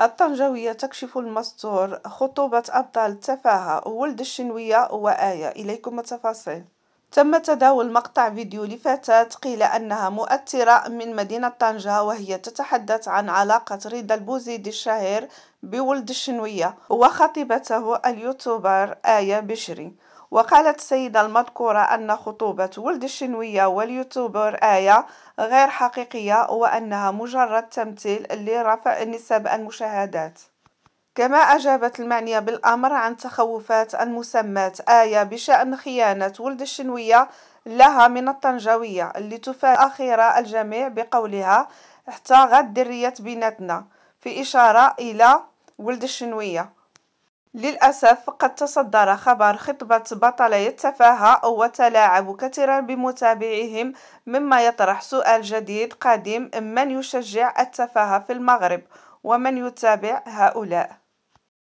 الطنجاوية تكشف المستور خطوبة أبطال التفاهة ولد الشنوية وآية إليكم التفاصيل تم تداول مقطع فيديو لفتاة قيل أنها مؤثرة من مدينة طنجة وهي تتحدث عن علاقة رضا البوزيدي الشهير بولد الشنوية وخطيبته اليوتيوبر آية بشري وقالت السيدة المذكورة أن خطوبة ولد الشنوية واليوتيوبر آية غير حقيقية وأنها مجرد تمثيل لرفع نسب المشاهدات كما أجابت المعنية بالأمر عن تخوفات المسمات آية بشأن خيانة ولد الشنوية لها من الطنجوية اللي تفاد أخيرا الجميع بقولها حتى غد درية بيناتنا في إشارة إلى ولد الشنوية للأسف قد تصدر خبر خطبة بطلة التفاهة وتلاعب كثيرا بمتابعيهم مما يطرح سؤال جديد قادم من يشجع التفاهة في المغرب ومن يتابع هؤلاء